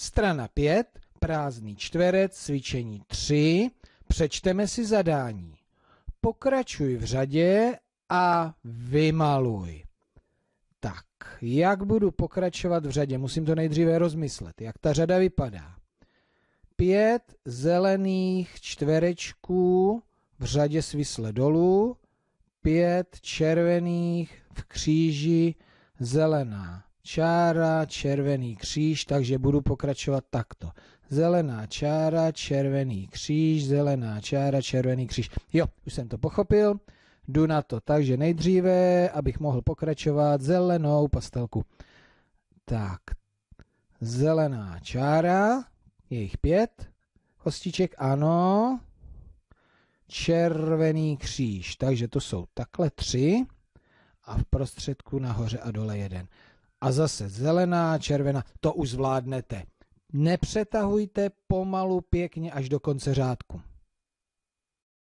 Strana 5, prázdný čtverec, cvičení 3, přečteme si zadání. Pokračuj v řadě a vymaluj. Tak, jak budu pokračovat v řadě? Musím to nejdříve rozmyslet, jak ta řada vypadá. Pět zelených čtverečků v řadě svisle dolů, pět červených v kříži zelená čára, červený kříž, takže budu pokračovat takto. Zelená čára, červený kříž, zelená čára, červený kříž. Jo, už jsem to pochopil, jdu na to. Takže nejdříve, abych mohl pokračovat, zelenou pastelku. Tak, zelená čára, je jich pět, kostiček, ano, červený kříž, takže to jsou takhle tři a v prostředku nahoře a dole jeden a zase zelená, červená, to už zvládnete. Nepřetahujte pomalu pěkně až do konce řádku.